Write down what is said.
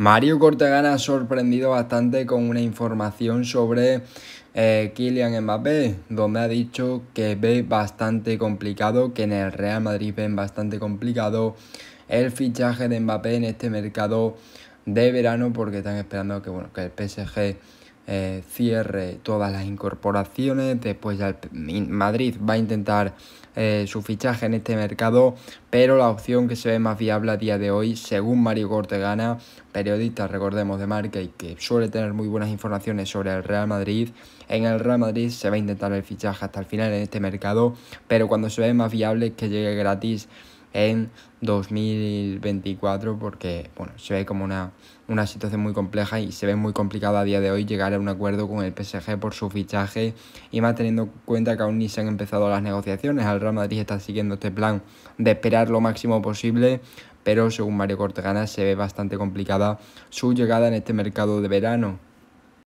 Mario Cortegana ha sorprendido bastante con una información sobre eh, Kylian Mbappé, donde ha dicho que ve bastante complicado, que en el Real Madrid ven bastante complicado el fichaje de Mbappé en este mercado de verano, porque están esperando que, bueno, que el PSG eh, cierre todas las incorporaciones. Después ya el Madrid va a intentar eh, su fichaje en este mercado, pero la opción que se ve más viable a día de hoy, según Mario Cortegana, periodista, recordemos, de marca y que suele tener muy buenas informaciones sobre el Real Madrid, en el Real Madrid se va a intentar el fichaje hasta el final en este mercado, pero cuando se ve más viable que llegue gratis en 2024 porque bueno, se ve como una, una situación muy compleja y se ve muy complicado a día de hoy llegar a un acuerdo con el PSG por su fichaje y más teniendo en cuenta que aún ni se han empezado las negociaciones. Al Real Madrid está siguiendo este plan de esperar lo máximo posible, pero según Mario Cortegana se ve bastante complicada su llegada en este mercado de verano.